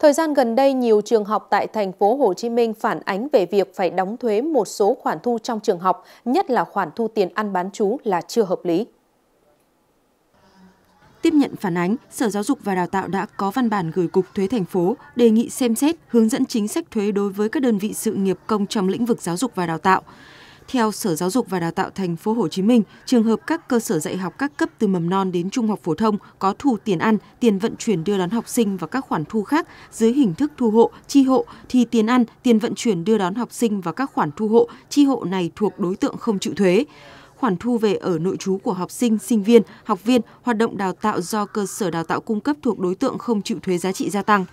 Thời gian gần đây, nhiều trường học tại thành phố Hồ Chí Minh phản ánh về việc phải đóng thuế một số khoản thu trong trường học, nhất là khoản thu tiền ăn bán chú là chưa hợp lý. Tiếp nhận phản ánh, Sở Giáo dục và Đào tạo đã có văn bản gửi Cục Thuế thành phố đề nghị xem xét hướng dẫn chính sách thuế đối với các đơn vị sự nghiệp công trong lĩnh vực giáo dục và đào tạo. Theo Sở Giáo dục và Đào tạo Thành phố Hồ Chí Minh, trường hợp các cơ sở dạy học các cấp từ mầm non đến trung học phổ thông có thu tiền ăn, tiền vận chuyển đưa đón học sinh và các khoản thu khác dưới hình thức thu hộ, chi hộ thì tiền ăn, tiền vận chuyển đưa đón học sinh và các khoản thu hộ, chi hộ này thuộc đối tượng không chịu thuế khoản thu về ở nội trú của học sinh, sinh viên, học viên, hoạt động đào tạo do cơ sở đào tạo cung cấp thuộc đối tượng không chịu thuế giá trị gia tăng.